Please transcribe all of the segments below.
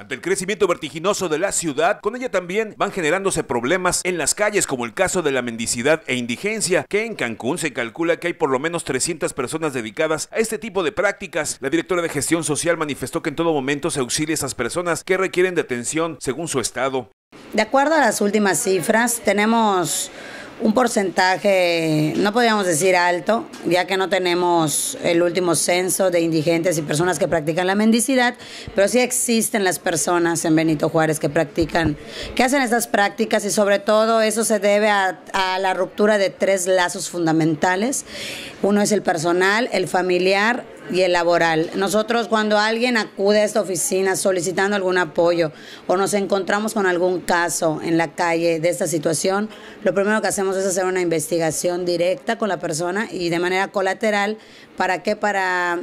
Ante el crecimiento vertiginoso de la ciudad, con ella también van generándose problemas en las calles como el caso de la mendicidad e indigencia, que en Cancún se calcula que hay por lo menos 300 personas dedicadas a este tipo de prácticas. La directora de gestión social manifestó que en todo momento se auxilia a esas personas que requieren de atención según su estado. De acuerdo a las últimas cifras, tenemos un porcentaje, no podríamos decir alto, ya que no tenemos el último censo de indigentes y personas que practican la mendicidad, pero sí existen las personas en Benito Juárez que practican, que hacen estas prácticas y sobre todo eso se debe a, a la ruptura de tres lazos fundamentales. Uno es el personal, el familiar y el laboral. Nosotros cuando alguien acude a esta oficina solicitando algún apoyo o nos encontramos con algún caso en la calle de esta situación, lo primero que hacemos es hacer una investigación directa con la persona y de manera colateral para que para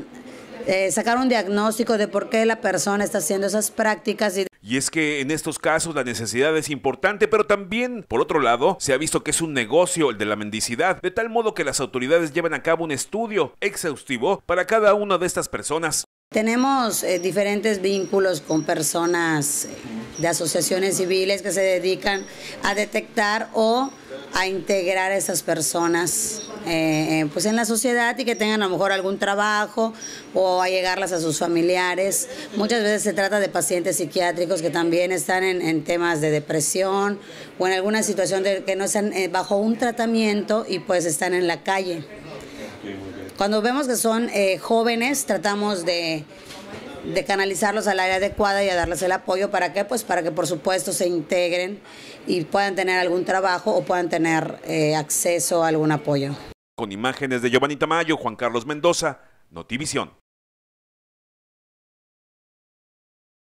eh, sacar un diagnóstico de por qué la persona está haciendo esas prácticas y y es que en estos casos la necesidad es importante, pero también, por otro lado, se ha visto que es un negocio el de la mendicidad, de tal modo que las autoridades llevan a cabo un estudio exhaustivo para cada una de estas personas. Tenemos eh, diferentes vínculos con personas eh, de asociaciones civiles que se dedican a detectar o a integrar a esas personas eh, pues en la sociedad y que tengan a lo mejor algún trabajo o a llegarlas a sus familiares. Muchas veces se trata de pacientes psiquiátricos que también están en, temas de depresión o en alguna situación de, que no están bajo un tratamiento y pues están en la calle. Cuando vemos que son eh, jóvenes, tratamos de, canalizarlos al área adecuada y a darles el apoyo. ¿Para qué? Pues para que por supuesto se integren y puedan tener algún trabajo o puedan tener eh, acceso a algún apoyo. Con imágenes de Giovanni Tamayo, Juan Carlos Mendoza, Notivisión.